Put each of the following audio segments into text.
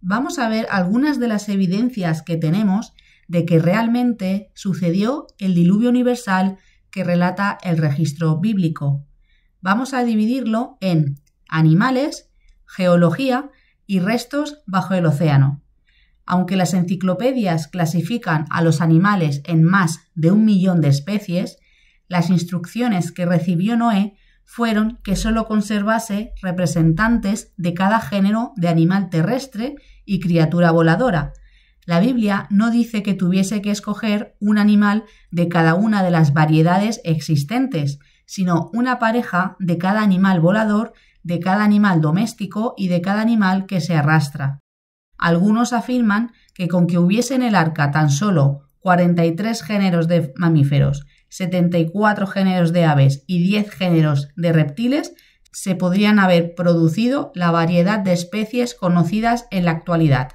vamos a ver algunas de las evidencias que tenemos de que realmente sucedió el diluvio universal que relata el registro bíblico. Vamos a dividirlo en animales, geología y restos bajo el océano. Aunque las enciclopedias clasifican a los animales en más de un millón de especies, las instrucciones que recibió Noé fueron que sólo conservase representantes de cada género de animal terrestre y criatura voladora. La Biblia no dice que tuviese que escoger un animal de cada una de las variedades existentes, sino una pareja de cada animal volador, de cada animal doméstico y de cada animal que se arrastra. Algunos afirman que con que hubiese en el arca tan solo 43 géneros de mamíferos 74 géneros de aves y 10 géneros de reptiles, se podrían haber producido la variedad de especies conocidas en la actualidad.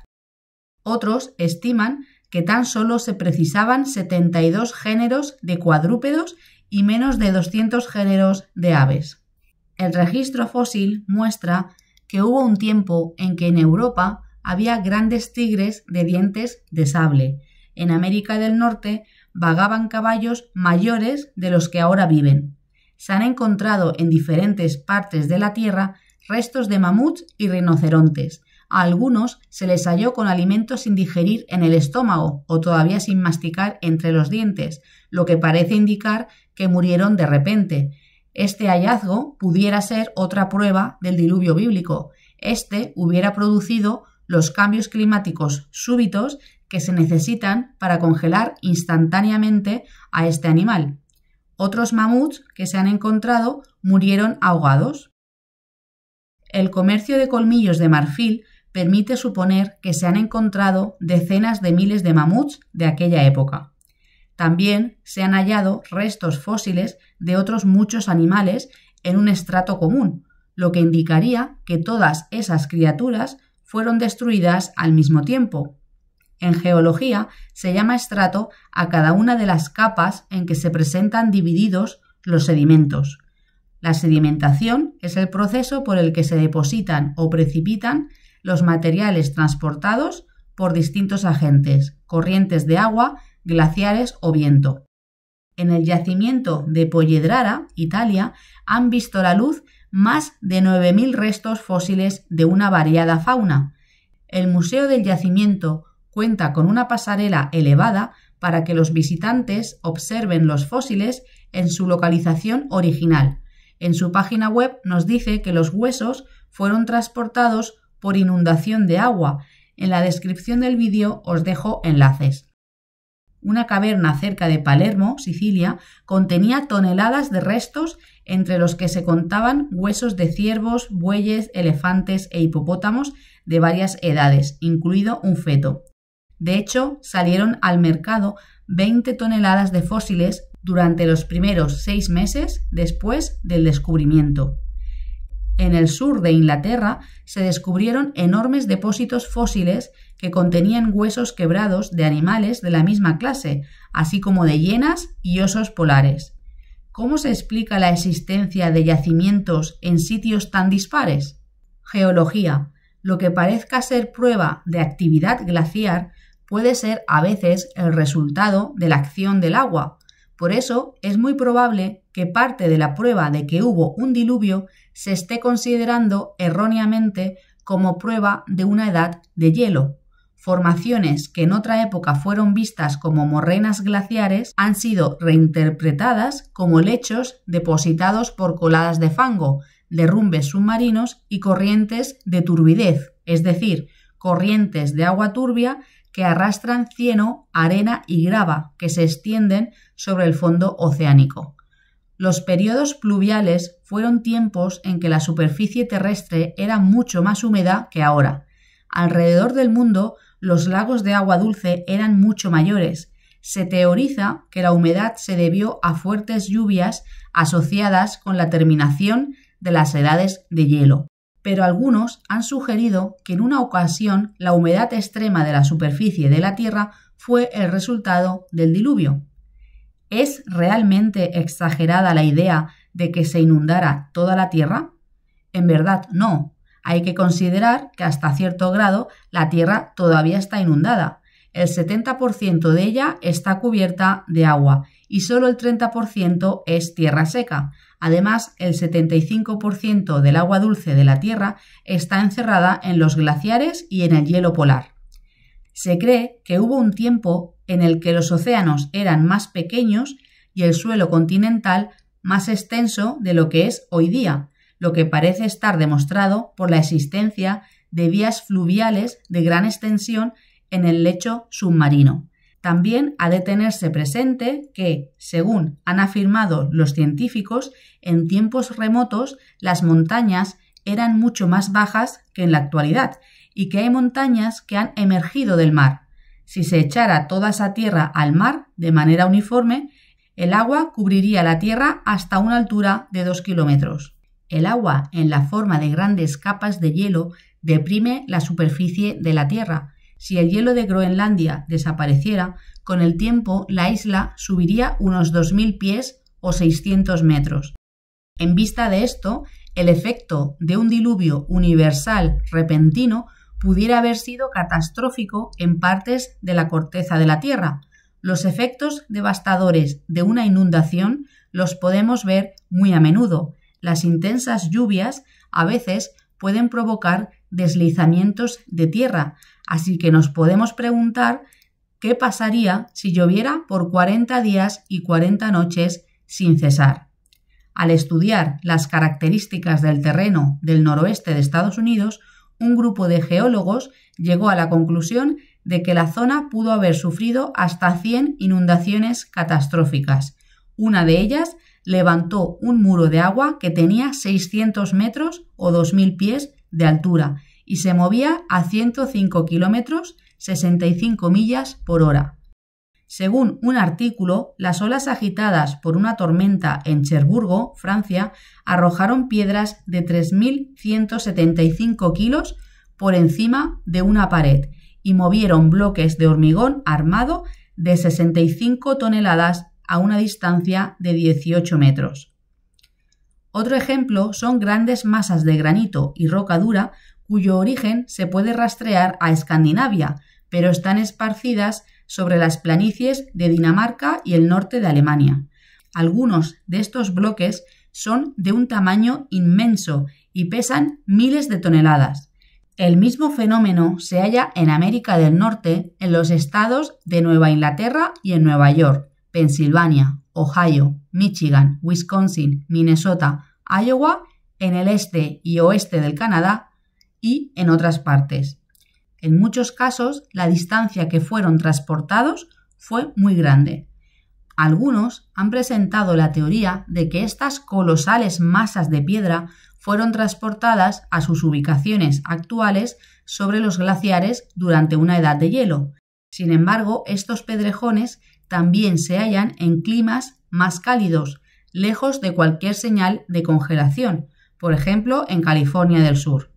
Otros estiman que tan solo se precisaban 72 géneros de cuadrúpedos y menos de 200 géneros de aves. El registro fósil muestra que hubo un tiempo en que en Europa había grandes tigres de dientes de sable. En América del Norte vagaban caballos mayores de los que ahora viven. Se han encontrado en diferentes partes de la Tierra restos de mamuts y rinocerontes. A algunos se les halló con alimentos sin digerir en el estómago o todavía sin masticar entre los dientes, lo que parece indicar que murieron de repente. Este hallazgo pudiera ser otra prueba del diluvio bíblico. Este hubiera producido los cambios climáticos súbitos que se necesitan para congelar instantáneamente a este animal. Otros mamuts que se han encontrado murieron ahogados. El comercio de colmillos de marfil permite suponer que se han encontrado decenas de miles de mamuts de aquella época. También se han hallado restos fósiles de otros muchos animales en un estrato común, lo que indicaría que todas esas criaturas fueron destruidas al mismo tiempo, en geología se llama estrato a cada una de las capas en que se presentan divididos los sedimentos. La sedimentación es el proceso por el que se depositan o precipitan los materiales transportados por distintos agentes, corrientes de agua, glaciares o viento. En el yacimiento de Polledrara, Italia, han visto la luz más de 9.000 restos fósiles de una variada fauna. El Museo del Yacimiento cuenta con una pasarela elevada para que los visitantes observen los fósiles en su localización original. En su página web nos dice que los huesos fueron transportados por inundación de agua. En la descripción del vídeo os dejo enlaces. Una caverna cerca de Palermo, Sicilia, contenía toneladas de restos entre los que se contaban huesos de ciervos, bueyes, elefantes e hipopótamos de varias edades, incluido un feto. De hecho, salieron al mercado 20 toneladas de fósiles durante los primeros seis meses después del descubrimiento. En el sur de Inglaterra se descubrieron enormes depósitos fósiles que contenían huesos quebrados de animales de la misma clase, así como de hienas y osos polares. ¿Cómo se explica la existencia de yacimientos en sitios tan dispares? Geología. Lo que parezca ser prueba de actividad glaciar puede ser a veces el resultado de la acción del agua. Por eso es muy probable que parte de la prueba de que hubo un diluvio se esté considerando erróneamente como prueba de una edad de hielo. Formaciones que en otra época fueron vistas como morrenas glaciares han sido reinterpretadas como lechos depositados por coladas de fango, derrumbes submarinos y corrientes de turbidez, es decir, corrientes de agua turbia que arrastran cieno, arena y grava que se extienden sobre el fondo oceánico. Los periodos pluviales fueron tiempos en que la superficie terrestre era mucho más húmeda que ahora. Alrededor del mundo, los lagos de agua dulce eran mucho mayores. Se teoriza que la humedad se debió a fuertes lluvias asociadas con la terminación de las edades de hielo pero algunos han sugerido que en una ocasión la humedad extrema de la superficie de la Tierra fue el resultado del diluvio. ¿Es realmente exagerada la idea de que se inundara toda la Tierra? En verdad, no. Hay que considerar que hasta cierto grado la Tierra todavía está inundada. El 70% de ella está cubierta de agua y solo el 30% es tierra seca, Además, el 75% del agua dulce de la Tierra está encerrada en los glaciares y en el hielo polar. Se cree que hubo un tiempo en el que los océanos eran más pequeños y el suelo continental más extenso de lo que es hoy día, lo que parece estar demostrado por la existencia de vías fluviales de gran extensión en el lecho submarino. También ha de tenerse presente que, según han afirmado los científicos, en tiempos remotos las montañas eran mucho más bajas que en la actualidad y que hay montañas que han emergido del mar. Si se echara toda esa tierra al mar de manera uniforme, el agua cubriría la tierra hasta una altura de 2 kilómetros. El agua, en la forma de grandes capas de hielo, deprime la superficie de la tierra, si el hielo de Groenlandia desapareciera, con el tiempo la isla subiría unos 2.000 pies o 600 metros. En vista de esto, el efecto de un diluvio universal repentino pudiera haber sido catastrófico en partes de la corteza de la Tierra. Los efectos devastadores de una inundación los podemos ver muy a menudo. Las intensas lluvias a veces pueden provocar deslizamientos de tierra, Así que nos podemos preguntar qué pasaría si lloviera por 40 días y 40 noches sin cesar. Al estudiar las características del terreno del noroeste de Estados Unidos, un grupo de geólogos llegó a la conclusión de que la zona pudo haber sufrido hasta 100 inundaciones catastróficas. Una de ellas levantó un muro de agua que tenía 600 metros o 2.000 pies de altura y se movía a 105 kilómetros 65 millas por hora. Según un artículo, las olas agitadas por una tormenta en Cherburgo, Francia, arrojaron piedras de 3.175 kilos por encima de una pared y movieron bloques de hormigón armado de 65 toneladas a una distancia de 18 metros. Otro ejemplo son grandes masas de granito y roca dura cuyo origen se puede rastrear a Escandinavia, pero están esparcidas sobre las planicies de Dinamarca y el norte de Alemania. Algunos de estos bloques son de un tamaño inmenso y pesan miles de toneladas. El mismo fenómeno se halla en América del Norte, en los estados de Nueva Inglaterra y en Nueva York, Pensilvania, Ohio, Michigan, Wisconsin, Minnesota, Iowa, en el este y oeste del Canadá y en otras partes. En muchos casos, la distancia que fueron transportados fue muy grande. Algunos han presentado la teoría de que estas colosales masas de piedra fueron transportadas a sus ubicaciones actuales sobre los glaciares durante una edad de hielo. Sin embargo, estos pedrejones también se hallan en climas más cálidos, lejos de cualquier señal de congelación, por ejemplo en California del Sur.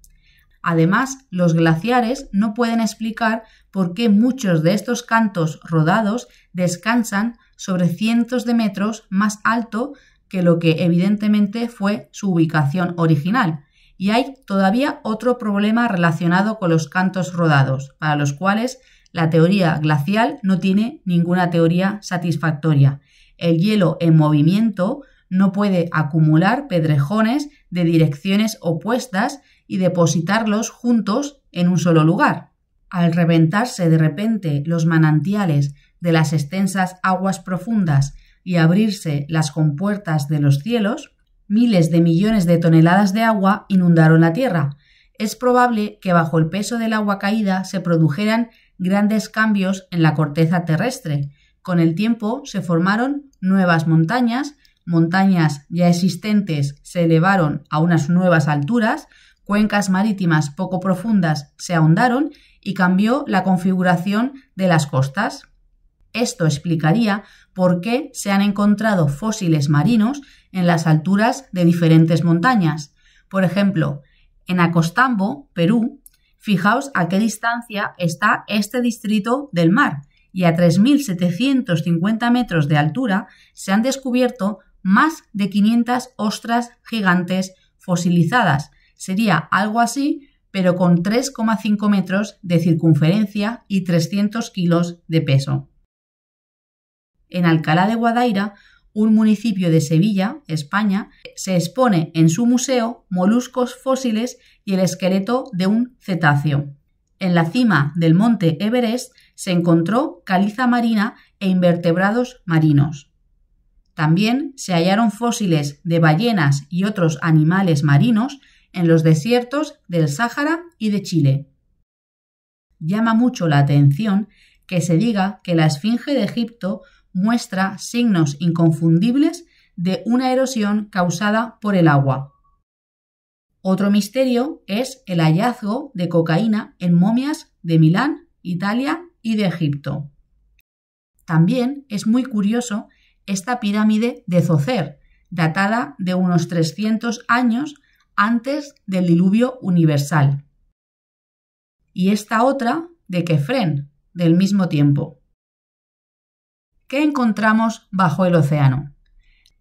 Además, los glaciares no pueden explicar por qué muchos de estos cantos rodados descansan sobre cientos de metros más alto que lo que evidentemente fue su ubicación original. Y hay todavía otro problema relacionado con los cantos rodados, para los cuales la teoría glacial no tiene ninguna teoría satisfactoria. El hielo en movimiento no puede acumular pedrejones de direcciones opuestas y depositarlos juntos en un solo lugar. Al reventarse de repente los manantiales de las extensas aguas profundas y abrirse las compuertas de los cielos, miles de millones de toneladas de agua inundaron la Tierra. Es probable que bajo el peso del agua caída se produjeran grandes cambios en la corteza terrestre. Con el tiempo se formaron nuevas montañas, montañas ya existentes se elevaron a unas nuevas alturas, cuencas marítimas poco profundas se ahondaron y cambió la configuración de las costas. Esto explicaría por qué se han encontrado fósiles marinos en las alturas de diferentes montañas. Por ejemplo, en Acostambo, Perú, fijaos a qué distancia está este distrito del mar, y a 3.750 metros de altura se han descubierto más de 500 ostras gigantes fosilizadas, Sería algo así, pero con 3,5 metros de circunferencia y 300 kilos de peso. En Alcalá de Guadaira, un municipio de Sevilla, España, se expone en su museo moluscos fósiles y el esqueleto de un cetáceo. En la cima del monte Everest se encontró caliza marina e invertebrados marinos. También se hallaron fósiles de ballenas y otros animales marinos en los desiertos del Sáhara y de Chile. Llama mucho la atención que se diga que la Esfinge de Egipto muestra signos inconfundibles de una erosión causada por el agua. Otro misterio es el hallazgo de cocaína en momias de Milán, Italia y de Egipto. También es muy curioso esta pirámide de Zocer, datada de unos 300 años antes del diluvio universal. Y esta otra de Kefren, del mismo tiempo. ¿Qué encontramos bajo el océano?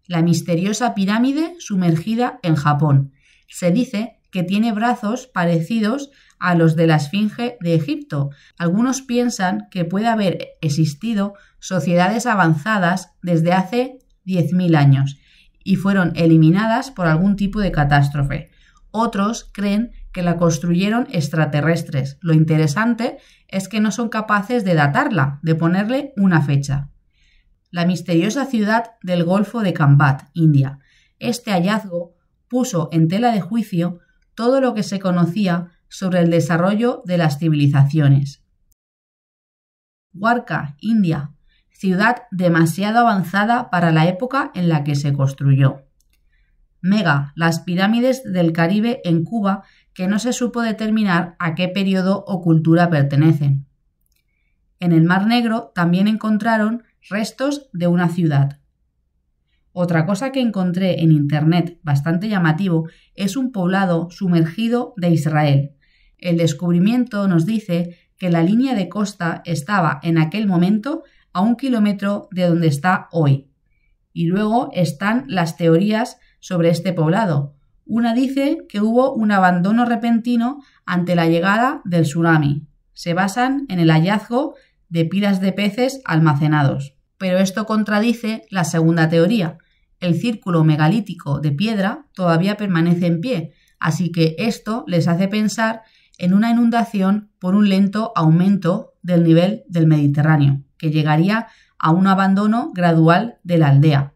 La misteriosa pirámide sumergida en Japón. Se dice que tiene brazos parecidos a los de la Esfinge de Egipto. Algunos piensan que puede haber existido sociedades avanzadas desde hace 10.000 años y fueron eliminadas por algún tipo de catástrofe. Otros creen que la construyeron extraterrestres. Lo interesante es que no son capaces de datarla, de ponerle una fecha. La misteriosa ciudad del Golfo de Kambat, India. Este hallazgo puso en tela de juicio todo lo que se conocía sobre el desarrollo de las civilizaciones. Warka, India, ciudad demasiado avanzada para la época en la que se construyó. Mega, las pirámides del Caribe en Cuba, que no se supo determinar a qué periodo o cultura pertenecen. En el Mar Negro también encontraron restos de una ciudad. Otra cosa que encontré en Internet bastante llamativo es un poblado sumergido de Israel. El descubrimiento nos dice que la línea de costa estaba en aquel momento a un kilómetro de donde está hoy. Y luego están las teorías sobre este poblado. Una dice que hubo un abandono repentino ante la llegada del tsunami. Se basan en el hallazgo de pilas de peces almacenados. Pero esto contradice la segunda teoría. El círculo megalítico de piedra todavía permanece en pie, así que esto les hace pensar en una inundación por un lento aumento del nivel del Mediterráneo que llegaría a un abandono gradual de la aldea.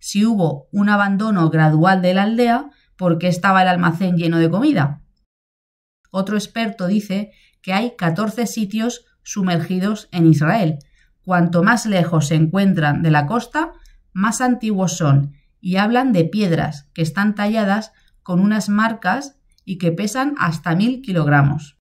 Si hubo un abandono gradual de la aldea, ¿por qué estaba el almacén lleno de comida? Otro experto dice que hay 14 sitios sumergidos en Israel. Cuanto más lejos se encuentran de la costa, más antiguos son y hablan de piedras que están talladas con unas marcas y que pesan hasta mil kilogramos.